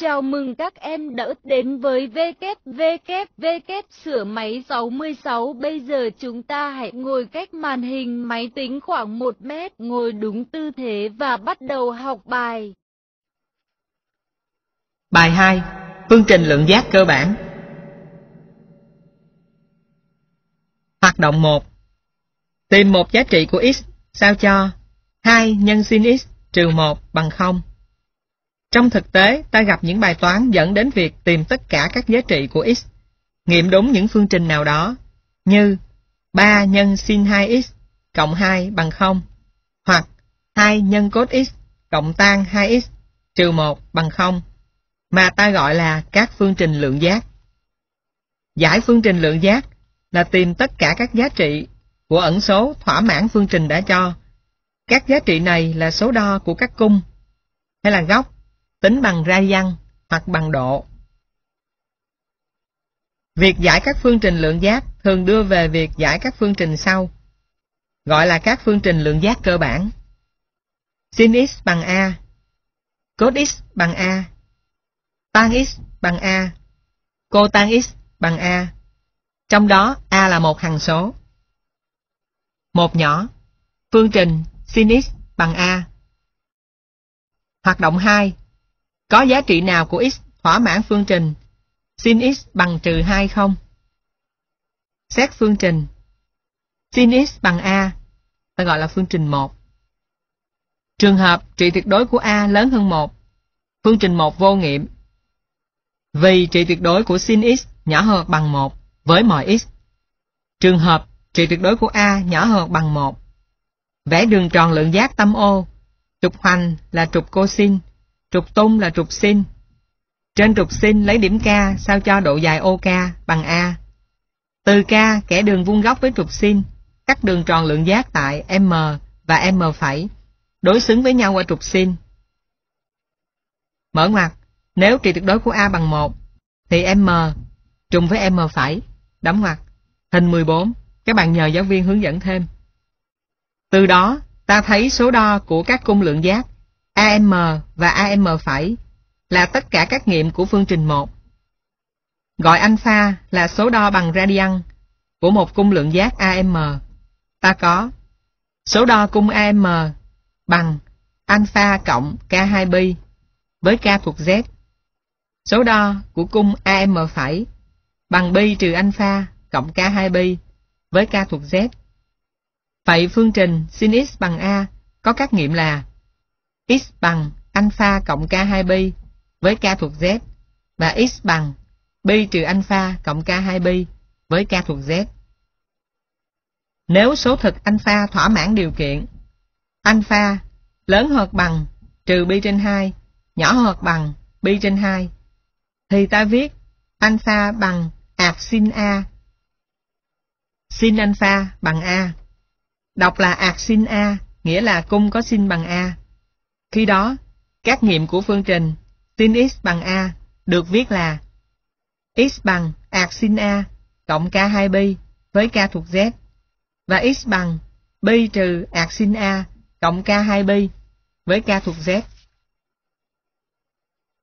Chào mừng các em đã đến với WWW sửa máy 66. Bây giờ chúng ta hãy ngồi cách màn hình máy tính khoảng 1 mét, ngồi đúng tư thế và bắt đầu học bài. Bài 2. Phương trình lượng giác cơ bản Hoạt động 1 Tìm một giá trị của x sao cho 2 nhân sin x trừ 1 bằng 0 trong thực tế, ta gặp những bài toán dẫn đến việc tìm tất cả các giá trị của x, nghiệm đúng những phương trình nào đó, như 3 nhân sin 2x cộng 2 bằng 0, hoặc 2 nhân cos x cộng tan 2x trừ 1 bằng 0, mà ta gọi là các phương trình lượng giác. Giải phương trình lượng giác là tìm tất cả các giá trị của ẩn số thỏa mãn phương trình đã cho. Các giá trị này là số đo của các cung, hay là góc, tính bằng radian hoặc bằng độ. Việc giải các phương trình lượng giác thường đưa về việc giải các phương trình sau, gọi là các phương trình lượng giác cơ bản. Sin x bằng a, cos x bằng a, tan x bằng a, cotan x bằng a. Trong đó a là một hằng số. Một nhỏ, phương trình sin x bằng a. Hoạt động 2 có giá trị nào của x thỏa mãn phương trình sin x bằng trừ 2 không? Xét phương trình sin x bằng a ta gọi là phương trình 1. Trường hợp trị tuyệt đối của a lớn hơn 1, phương trình 1 vô nghiệm. Vì trị tuyệt đối của sin x nhỏ hơn bằng 1 với mọi x. Trường hợp trị tuyệt đối của a nhỏ hơn bằng 1. Vẽ đường tròn lượng giác tâm ô, trục hoành là trục cosin Trục tung là trục sin. Trên trục sin lấy điểm K sao cho độ dài OK bằng A. Từ K kẻ đường vuông góc với trục sin, cắt đường tròn lượng giác tại M và M đối xứng với nhau qua trục sin. Mở ngoặc, nếu trị tuyệt đối của A bằng 1 thì M trùng với M đóng ngoặc. Hình 14, các bạn nhờ giáo viên hướng dẫn thêm. Từ đó, ta thấy số đo của các cung lượng giác AM và AM phẩy là tất cả các nghiệm của phương trình 1. Gọi alpha là số đo bằng radian của một cung lượng giác AM. Ta có số đo cung AM bằng alpha cộng K2 pi với K thuộc Z. Số đo của cung AM phẩy bằng pi trừ alpha cộng K2 pi với K thuộc Z. Vậy phương trình sin x bằng A có các nghiệm là x bằng alpha cộng k 2 b với K thuộc Z và x bằng b trừ alpha cộng k 2 b với K thuộc Z. Nếu số thực alpha thỏa mãn điều kiện alpha lớn hơn bằng trừ b trên 2 nhỏ hơn bằng b trên 2 thì ta viết alpha bằng ạt sin A sin alpha bằng A đọc là ạt sin A nghĩa là cung có sin bằng A khi đó, các nghiệm của phương trình sin x bằng a được viết là x bằng ạc sin a cộng k 2 b với k thuộc z và x bằng b trừ ạc sin a cộng k 2 b với k thuộc z.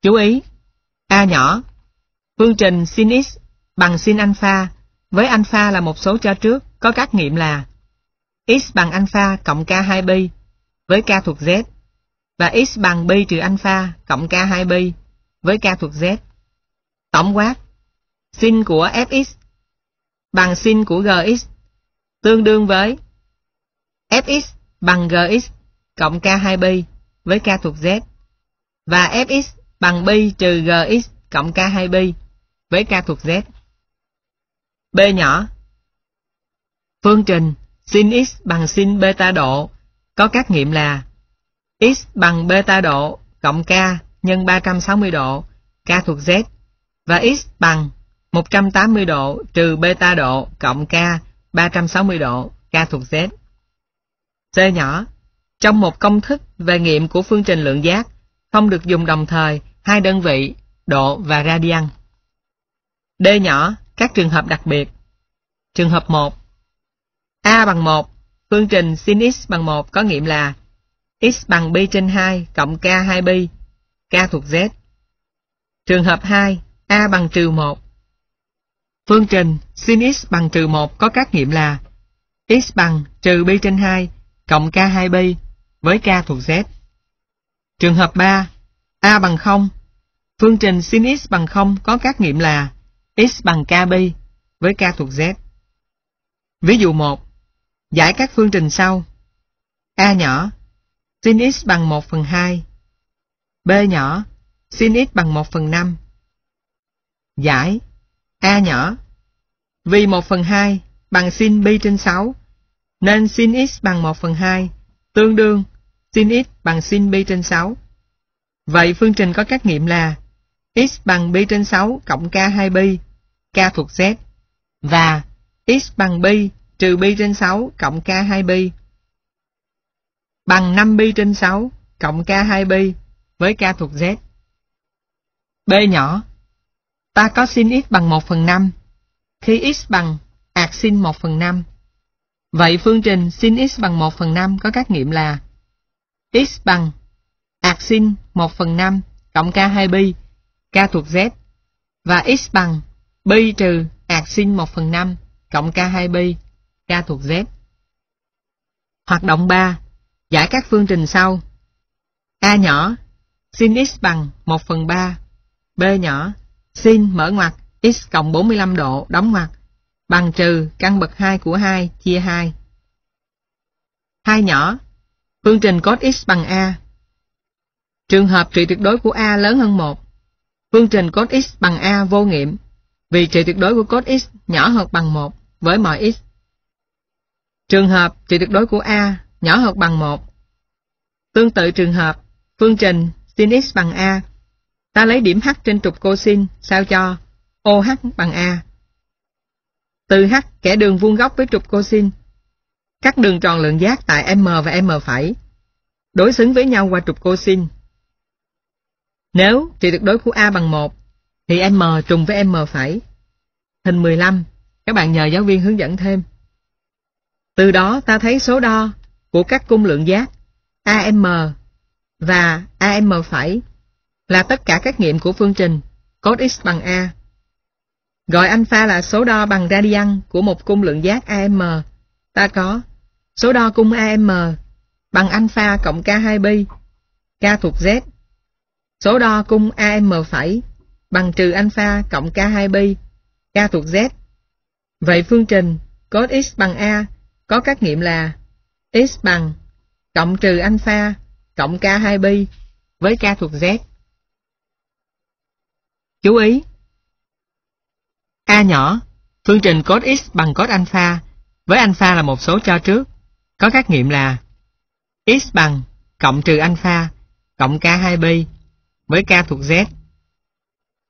Chú ý, a nhỏ, phương trình sin x bằng sin alpha với alpha là một số cho trước có các nghiệm là x bằng alpha cộng k 2 b với k thuộc z và x bằng b trừ alpha cộng k2 b với k thuộc z. Tổng quát, sin của fx bằng sin của gx tương đương với fx bằng gx cộng k2 b với k thuộc z và fx bằng b trừ gx cộng k2 b với k thuộc z. B nhỏ Phương trình sin x bằng sin beta độ có các nghiệm là x bằng beta độ cộng k nhân 360 độ k thuộc z và x bằng 180 độ trừ beta độ cộng k 360 độ k thuộc z. C nhỏ, trong một công thức về nghiệm của phương trình lượng giác không được dùng đồng thời hai đơn vị độ và radian. D nhỏ, các trường hợp đặc biệt. Trường hợp 1. A bằng 1, phương trình sin x bằng 1 có nghiệm là x bằng b trên 2 cộng k 2b, k thuộc z. Trường hợp 2, a bằng trừ 1. Phương trình sin x bằng trừ 1 có các nghiệm là x bằng trừ b trên 2 cộng k 2b với k thuộc z. Trường hợp 3, a bằng 0. Phương trình sin x bằng 0 có các nghiệm là x bằng kb với k thuộc z. Ví dụ 1, giải các phương trình sau. a nhỏ sin x bằng 1 phần 2. B nhỏ, sin x bằng 1 phần 5. Giải, A nhỏ. Vì 1 phần 2 bằng sin pi trên 6, nên sin x bằng 1 phần 2 tương đương sin x bằng sin pi trên 6. Vậy phương trình có các nghiệm là x bằng pi trên 6 cộng k2pi, k thuộc z, và x bằng pi trừ pi trên 6 cộng k2pi bằng 5pi trên 6 cộng K2pi với K thuộc Z. B nhỏ, ta có sin x bằng 1 phần 5, khi x bằng ạt sin 1 phần 5. Vậy phương trình sin x bằng 1 phần 5 có các nghiệm là x bằng ạt sin 1 phần 5 cộng K2pi, K thuộc Z, và x bằng pi trừ ạt sin 1 phần 5 cộng K2pi, K thuộc Z. Hoạt động 3 Giải các phương trình sau. A nhỏ, sin x bằng 1 phần 3. B nhỏ, sin mở ngoặc x cộng 45 độ đóng ngoặc bằng trừ căn bậc 2 của 2 chia 2. hai nhỏ, phương trình cos x bằng a. Trường hợp trị tuyệt đối của a lớn hơn 1, phương trình cos x bằng a vô nghiệm vì trị tuyệt đối của cos x nhỏ hơn bằng 1 với mọi x. Trường hợp trị tuyệt đối của a nhỏ hơn bằng 1. Tương tự trường hợp, phương trình sin x bằng a. Ta lấy điểm h trên trục cosin sao cho OH bằng a. Từ h kẻ đường vuông góc với trục cosin. Các đường tròn lượng giác tại m và m phải, đối xứng với nhau qua trục cosin. Nếu trị tuyệt đối của a bằng 1 thì m trùng với m phải. Hình 15, các bạn nhờ giáo viên hướng dẫn thêm. Từ đó ta thấy số đo của các cung lượng giác AM và AM' là tất cả các nghiệm của phương trình cos x bằng A. Gọi alpha là số đo bằng radian của một cung lượng giác AM. Ta có số đo cung AM bằng alpha cộng K2 pi, K thuộc Z. Số đo cung AM phẩy bằng trừ alpha cộng K2 pi, K thuộc Z. Vậy phương trình cos x bằng A có các nghiệm là x bằng cộng trừ alpha cộng k2b với k thuộc z. Chú ý A nhỏ, phương trình cos x bằng cos alpha với alpha là một số cho trước, có các nghiệm là x bằng cộng trừ alpha cộng k2b với k thuộc z.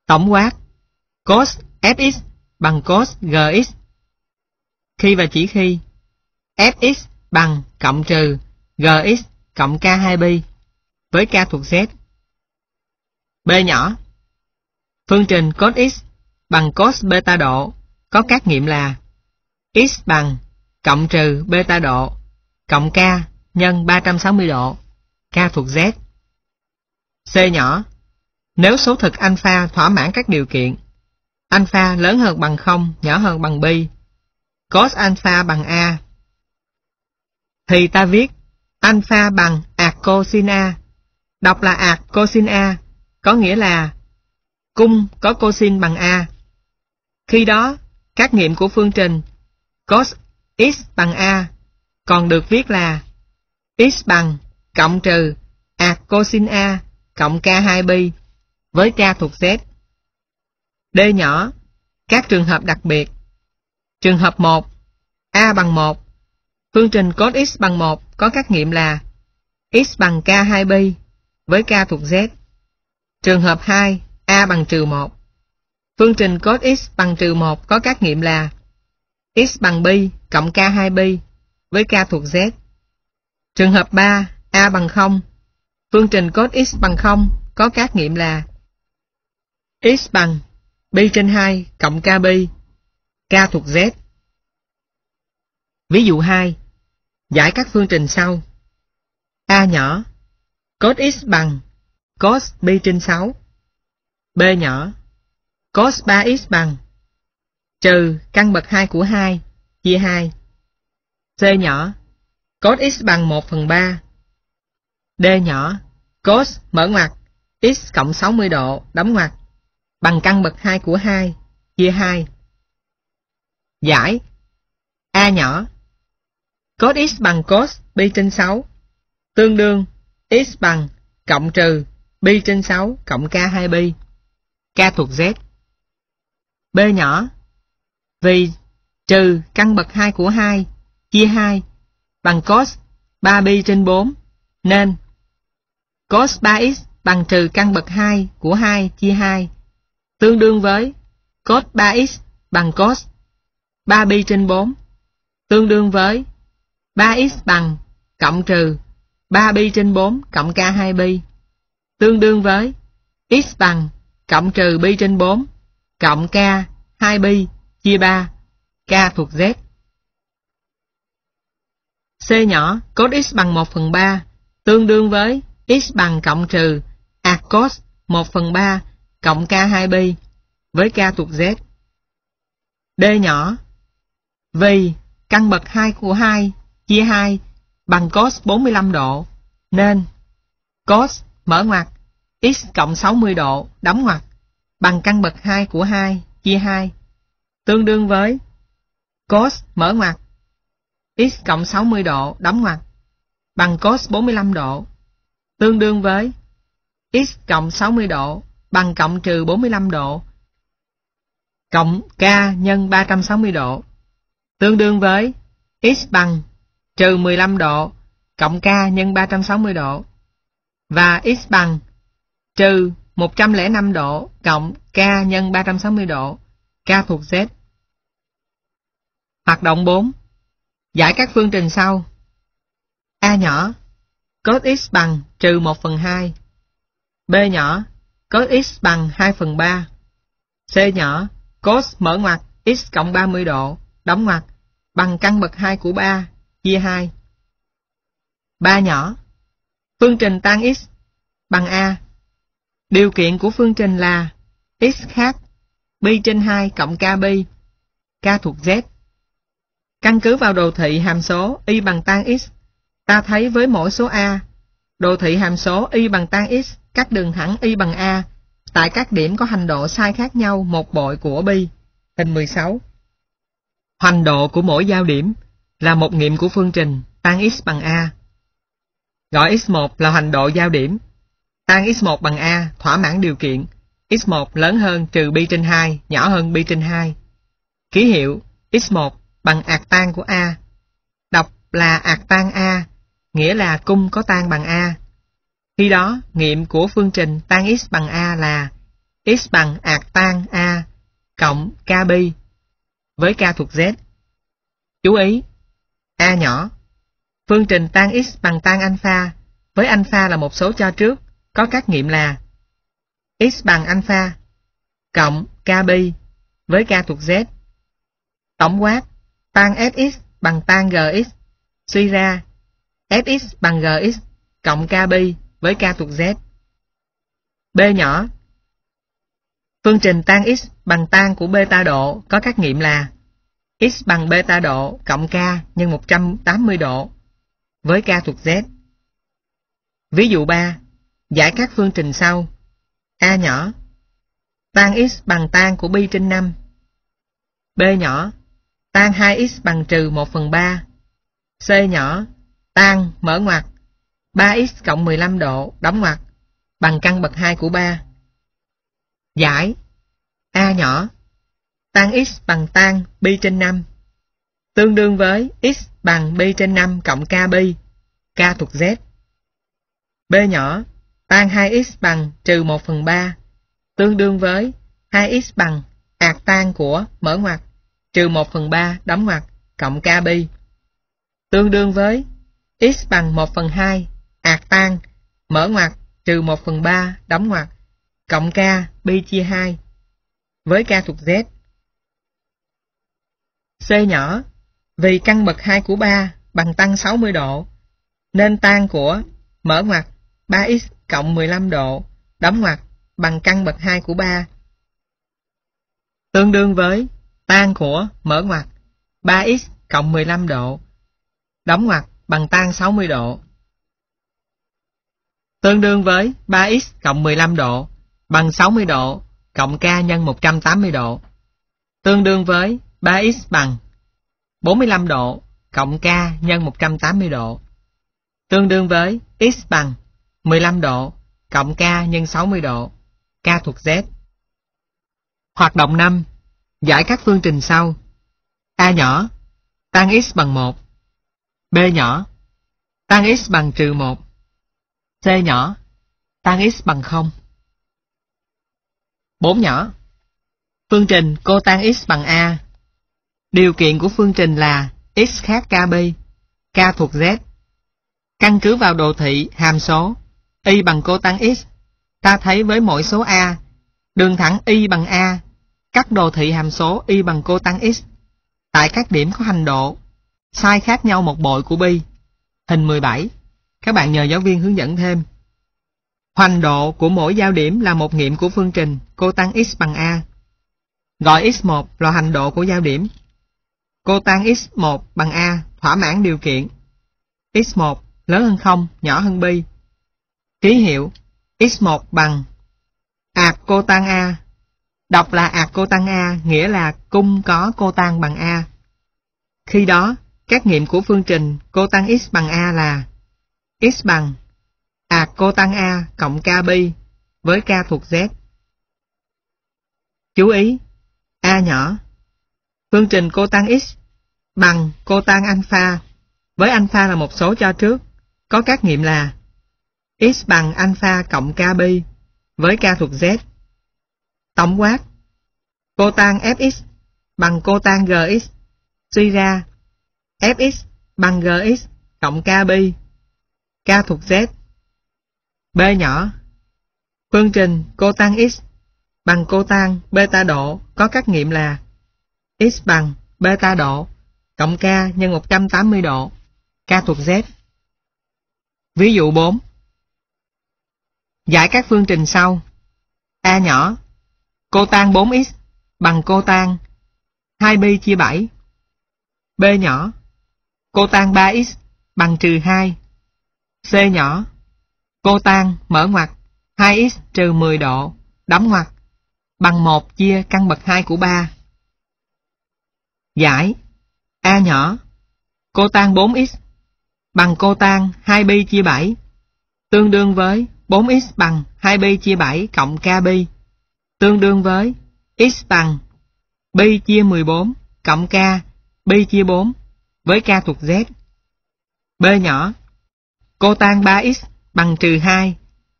Tổng quát cos fx bằng cos gx khi và chỉ khi fx bằng cộng trừ gx cộng k2b với k thuộc z. B nhỏ Phương trình cos x bằng cos beta độ có các nghiệm là x bằng cộng trừ beta độ cộng k nhân 360 độ k thuộc z. C nhỏ Nếu số thực alpha thỏa mãn các điều kiện alpha lớn hơn bằng 0 nhỏ hơn bằng pi cos alpha bằng a thì ta viết alpha bằng arcosin A. Đọc là arcosin A, có nghĩa là cung có cosin bằng A. Khi đó, các nghiệm của phương trình cos x bằng A còn được viết là x bằng cộng trừ arcosin A cộng K2pi với K thuộc Z. D nhỏ, các trường hợp đặc biệt. Trường hợp 1, A bằng 1, Phương trình cos x bằng 1 có các nghiệm là x bằng k2b với k thuộc z. Trường hợp 2, a bằng trừ 1. Phương trình cos x bằng trừ 1 có các nghiệm là x bằng b cộng k 2 b với k thuộc z. Trường hợp 3, a bằng 0. Phương trình cos x bằng 0 có các nghiệm là x bằng b trên 2 cộng kb k thuộc z. Ví dụ 2 Giải các phương trình sau. A nhỏ. Cos x bằng cos b trên 6. B nhỏ. Cos 3x bằng trừ căn bậc 2 của 2 chia 2. C nhỏ. Cos x bằng 1 phần 3. D nhỏ. Cos mở ngoặc x cộng 60 độ đóng ngoặc bằng căn bậc 2 của 2 chia 2. Giải A nhỏ Cos x bằng cos pi trên 6 tương đương x bằng cộng trừ pi trên 6 cộng k 2 pi. K thuộc z. B nhỏ vì trừ căn bậc 2 của 2 chia 2 bằng cos 3 pi trên 4 nên cos 3x bằng trừ căn bậc 2 của 2 chia 2 tương đương với cos 3x bằng cos 3 pi trên 4 tương đương với 3x bằng cộng trừ 3pi trên 4 cộng k2pi tương đương với x bằng cộng trừ pi trên 4 cộng k 2pi chia 3 k thuộc z. C nhỏ cos x bằng 1 phần 3 tương đương với x bằng cộng trừ a cos 1 phần 3 cộng k2pi với k thuộc z. D nhỏ vì căn bậc 2 của 2 chia 2 bằng cos 45 độ, nên cos mở ngoặc x cộng 60 độ đóng ngoặc bằng căn bậc 2 của 2 chia 2 tương đương với cos mở ngoặc x cộng 60 độ đóng ngoặc bằng cos 45 độ tương đương với x cộng 60 độ bằng cộng trừ 45 độ cộng k nhân 360 độ tương đương với x bằng trừ 15 độ cộng k nhân 360 độ và x bằng trừ 105 độ cộng k nhân 360 độ k thuộc z. Hoạt động 4. Giải các phương trình sau. A nhỏ, cos x bằng trừ 1 phần 2. B nhỏ, cos x bằng 2 phần 3. C nhỏ, cos mở ngoặc x cộng 30 độ, đóng ngoặc bằng căn bậc 2 của 3 chia 2. ba nhỏ. Phương trình tan x bằng a. Điều kiện của phương trình là x khác b trên 2 cộng kb k thuộc z. Căn cứ vào đồ thị hàm số y bằng tan x, ta thấy với mỗi số a, đồ thị hàm số y bằng tan x các đường thẳng y bằng a tại các điểm có hành độ sai khác nhau một bội của bi. Hình 16. hành độ của mỗi giao điểm là một nghiệm của phương trình tan x bằng a. Gọi x1 là hoành độ giao điểm. Tan x1 bằng a thỏa mãn điều kiện x1 lớn hơn trừ pi trên 2 nhỏ hơn pi trên 2. Ký hiệu x1 bằng ạc tan của a. Đọc là ạc tan a, nghĩa là cung có tan bằng a. Khi đó, nghiệm của phương trình tan x bằng a là x bằng ạc tan a cộng k pi với k thuộc z. Chú ý, A nhỏ. Phương trình tan x bằng tan alpha, với alpha là một số cho trước, có các nghiệm là x bằng alpha cộng k kb với k thuộc z. Tổng quát, tan fx bằng tan gx, suy ra fx bằng gx cộng k kb với k thuộc z. B nhỏ Phương trình tan x bằng tan của beta độ có các nghiệm là x bằng beta độ cộng k nhân 180 độ với k thuộc z. Ví dụ 3, giải các phương trình sau. A nhỏ, tan x bằng tan của pi trên 5. B nhỏ, tan 2x bằng trừ 1 phần 3. C nhỏ, tan mở ngoặc 3x cộng 15 độ đóng ngoặc bằng căn bậc 2 của 3. Giải A nhỏ tan x bằng tan pi trên 5 tương đương với x bằng pi trên 5 cộng k pi k thuộc z b nhỏ tan 2x bằng trừ 1 phần 3 tương đương với 2x bằng ạt tan của mở ngoặc trừ 1 phần 3 đóng ngoặc cộng k pi tương đương với x bằng 1 phần 2 ạt tan mở ngoặc trừ 1 phần 3 đóng ngoặc cộng k pi chia 2 với k thuộc z C nhỏ, vì căn bậc 2 của 3 bằng tăng 60 độ, nên tan của mở ngoặc 3x cộng 15 độ, đóng ngoặc bằng căn bậc 2 của 3 tương đương với tan của mở ngoặc 3x cộng 15 độ đóng ngoặc bằng tan 60 độ tương đương với 3x cộng 15 độ bằng 60 độ cộng k nhân 180 độ tương đương với 3x bằng 45 độ cộng k nhân 180 độ tương đương với x bằng 15 độ cộng k nhân 60 độ k thuộc z. Hoạt động 5. Giải các phương trình sau. A nhỏ tan x bằng 1. B nhỏ tan x bằng trừ 1. C nhỏ tan x bằng 0. 4 nhỏ Phương trình cô tan x bằng a Điều kiện của phương trình là x khác kb, k thuộc z. Căn cứ vào đồ thị hàm số y bằng cô tăng x, ta thấy với mỗi số a, đường thẳng y bằng a, các đồ thị hàm số y bằng cô tăng x tại các điểm có hành độ, sai khác nhau một bội của bi. Hình 17. Các bạn nhờ giáo viên hướng dẫn thêm. Hoành độ của mỗi giao điểm là một nghiệm của phương trình cô tăng x bằng a. Gọi x1 là hành độ của giao điểm Cô tan x1 bằng A thỏa mãn điều kiện x1 lớn hơn 0, nhỏ hơn bi. Ký hiệu x1 bằng ạc cô tan A. Đọc là ạc cô tan A, nghĩa là cung có cô tan bằng A. Khi đó, các nghiệm của phương trình cô tan x bằng A là x bằng ạc cô tan A cộng k bi với k thuộc z. Chú ý, A nhỏ Phương trình cô tan X bằng cô tan alpha với alpha là một số cho trước có các nghiệm là x bằng alpha cộng kb với k thuộc z. Tổng quát cô tan fx bằng cô tan gx suy ra fx bằng gx cộng kb k thuộc z. B nhỏ phương trình cô tan x bằng cô tan beta độ có các nghiệm là x bằng beta độ cộng k nhân 180 độ, k thuộc z. Ví dụ 4. Giải các phương trình sau. A nhỏ, cô tan 4x bằng cô tan 2pi chia 7. B nhỏ, cô tan 3x bằng trừ 2. C nhỏ, cô mở ngoặc 2x trừ 10 độ, đóng ngoặc bằng 1 chia căn bậc 2 của 3. Giải A nhỏ Cotan 4x bằng cotan 2 b chia 7 tương đương với 4x bằng 2 b chia 7 cộng kb tương đương với x bằng b chia 14 cộng k b chia 4 với k thuộc z. B nhỏ cotan 3x bằng trừ 2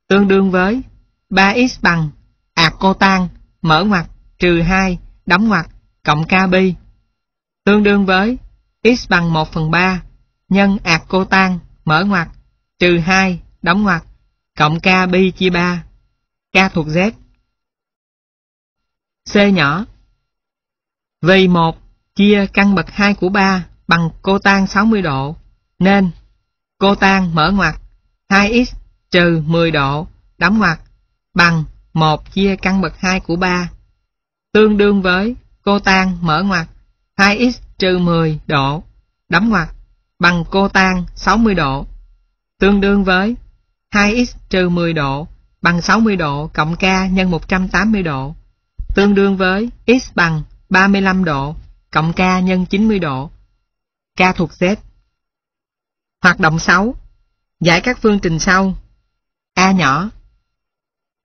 tương đương với 3x bằng ạc à, cotan mở ngoặc trừ 2 đóng ngoặc cộng kb tương đương với x bằng 1 phần 3 nhân ạt cô tan mở ngoặc trừ 2 đóng ngoặc cộng k bi chia 3 k thuộc z c nhỏ vì 1 chia căn bậc 2 của 3 bằng cô tan 60 độ nên cô tan mở ngoặc 2x trừ 10 độ đóng ngoặc bằng 1 chia căn bậc 2 của 3 tương đương với cô tan mở ngoặc 2x trừ 10 độ, đóng ngoặc, bằng cô tan 60 độ, tương đương với 2x trừ 10 độ bằng 60 độ cộng k nhân 180 độ, tương đương với x bằng 35 độ cộng k nhân 90 độ, k thuộc z. Hoạt động 6. Giải các phương trình sau. A nhỏ.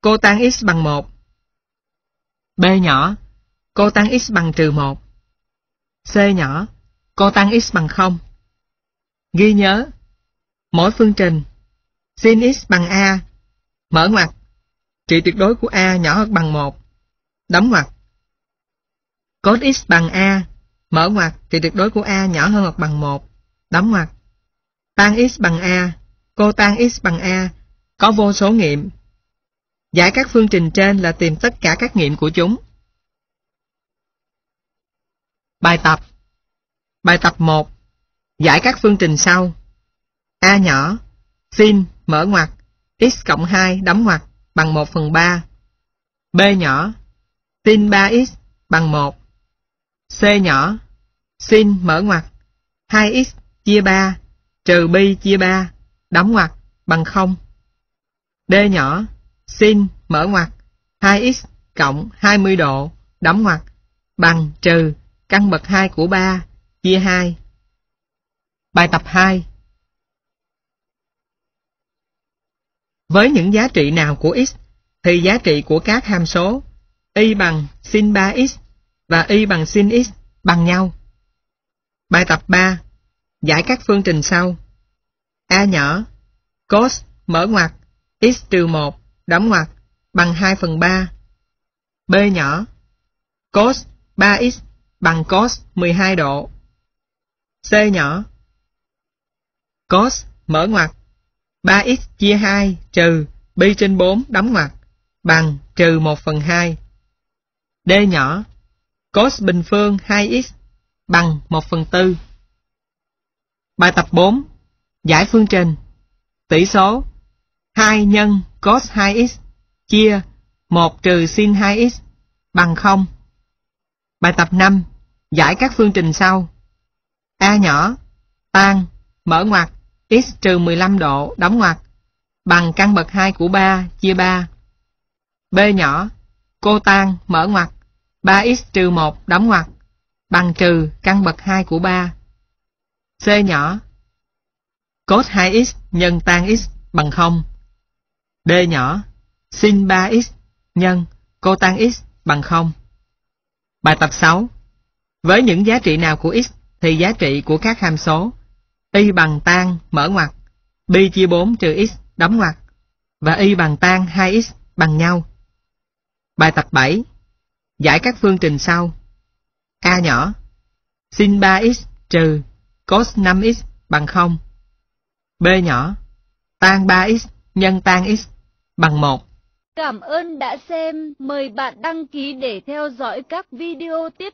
Cô tan x bằng 1. B nhỏ. Cô tan x bằng trừ 1. C nhỏ, con tăng x bằng 0. Ghi nhớ, mỗi phương trình sin x bằng a, mở ngoặc, trị tuyệt đối của a nhỏ hơn bằng 1, đóng ngoặc. Cos x bằng a, mở ngoặc, trị tuyệt đối của a nhỏ hơn hoặc bằng 1, đóng ngoặc. Tan x bằng a, cô tan x bằng a có vô số nghiệm. Giải các phương trình trên là tìm tất cả các nghiệm của chúng. Bài tập Bài tập 1 Giải các phương trình sau A nhỏ Sin mở ngoặc x cộng 2 đóng ngoặc bằng 1 phần 3 B nhỏ Sin 3x bằng 1 C nhỏ Sin mở ngoặc 2x chia 3 trừ bi chia 3 đóng ngoặc bằng 0 D nhỏ Sin mở ngoặc 2x cộng 20 độ đóng ngoặc bằng trừ căn bậc 2 của 3, chia 2. Bài tập 2 Với những giá trị nào của x thì giá trị của các hàm số y bằng sin 3x và y bằng sin x bằng nhau. Bài tập 3 Giải các phương trình sau A nhỏ Cos mở ngoặc x trừ 1 đóng ngoặc bằng 2 phần 3 B nhỏ Cos 3x bằng cos 12 độ. C nhỏ Cos mở ngoặc 3x chia 2 trừ pi trên 4 đóng ngoặc bằng trừ 1 phần 2. D nhỏ Cos bình phương 2x bằng 1 phần 4. Bài tập 4 Giải phương trình Tỷ số 2 nhân cos 2x chia 1 trừ sin 2x bằng 0. Bài tập 5 Giải các phương trình sau. A nhỏ, tan, mở ngoặc x trừ 15 độ, đóng ngoặc bằng căn bậc 2 của 3 chia 3. B nhỏ, cô tan, mở ngoặc 3x trừ 1, đóng ngoặc bằng trừ căn bậc 2 của 3. C nhỏ, cos 2x nhân tan x bằng 0. D nhỏ, sin 3x nhân cotan x bằng 0. Bài tập 6 với những giá trị nào của x thì giá trị của các hàm số y bằng tan mở ngoặc, b chia 4 trừ x đóng ngoặc và y bằng tan 2x bằng nhau. Bài tập 7. Giải các phương trình sau. A nhỏ. Sin 3x trừ cos 5x bằng 0. B nhỏ. Tan 3x nhân tan x bằng 1. Cảm ơn đã xem. Mời bạn đăng ký để theo dõi các video tiếp